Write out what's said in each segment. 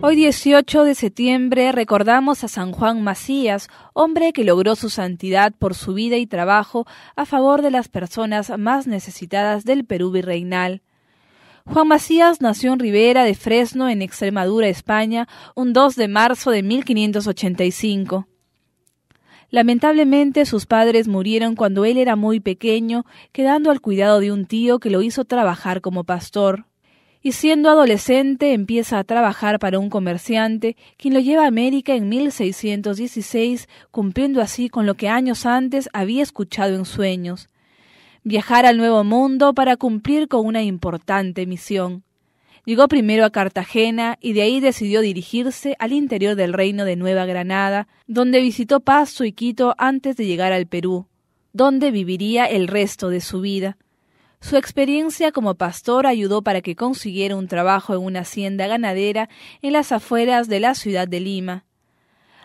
Hoy 18 de septiembre recordamos a San Juan Macías, hombre que logró su santidad por su vida y trabajo a favor de las personas más necesitadas del Perú virreinal. Juan Macías nació en Rivera de Fresno, en Extremadura, España, un 2 de marzo de 1585. Lamentablemente sus padres murieron cuando él era muy pequeño, quedando al cuidado de un tío que lo hizo trabajar como pastor y siendo adolescente empieza a trabajar para un comerciante, quien lo lleva a América en 1616, cumpliendo así con lo que años antes había escuchado en sueños, viajar al Nuevo Mundo para cumplir con una importante misión. Llegó primero a Cartagena y de ahí decidió dirigirse al interior del reino de Nueva Granada, donde visitó Paso y Quito antes de llegar al Perú, donde viviría el resto de su vida. Su experiencia como pastor ayudó para que consiguiera un trabajo en una hacienda ganadera en las afueras de la ciudad de Lima.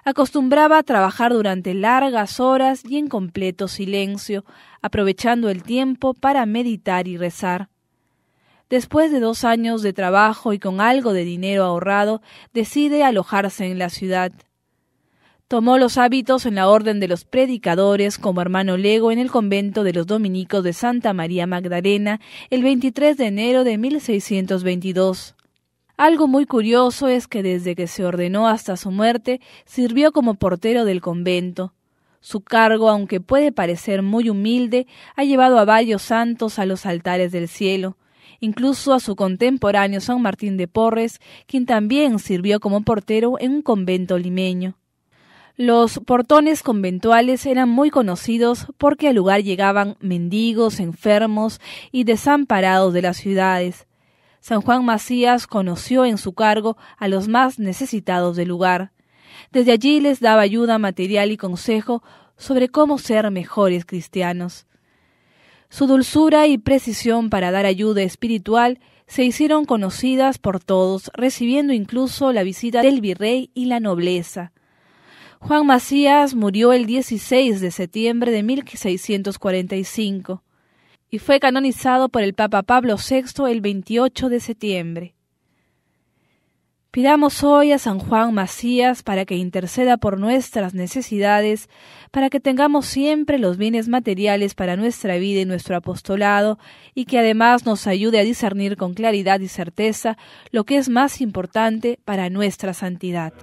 Acostumbraba a trabajar durante largas horas y en completo silencio, aprovechando el tiempo para meditar y rezar. Después de dos años de trabajo y con algo de dinero ahorrado, decide alojarse en la ciudad. Tomó los hábitos en la orden de los predicadores como hermano lego en el convento de los dominicos de Santa María Magdalena el 23 de enero de 1622. Algo muy curioso es que desde que se ordenó hasta su muerte sirvió como portero del convento. Su cargo, aunque puede parecer muy humilde, ha llevado a varios santos a los altares del cielo, incluso a su contemporáneo San Martín de Porres, quien también sirvió como portero en un convento limeño. Los portones conventuales eran muy conocidos porque al lugar llegaban mendigos, enfermos y desamparados de las ciudades. San Juan Macías conoció en su cargo a los más necesitados del lugar. Desde allí les daba ayuda material y consejo sobre cómo ser mejores cristianos. Su dulzura y precisión para dar ayuda espiritual se hicieron conocidas por todos, recibiendo incluso la visita del virrey y la nobleza. Juan Macías murió el 16 de septiembre de 1645 y fue canonizado por el Papa Pablo VI el 28 de septiembre. Pidamos hoy a San Juan Macías para que interceda por nuestras necesidades, para que tengamos siempre los bienes materiales para nuestra vida y nuestro apostolado, y que además nos ayude a discernir con claridad y certeza lo que es más importante para nuestra santidad.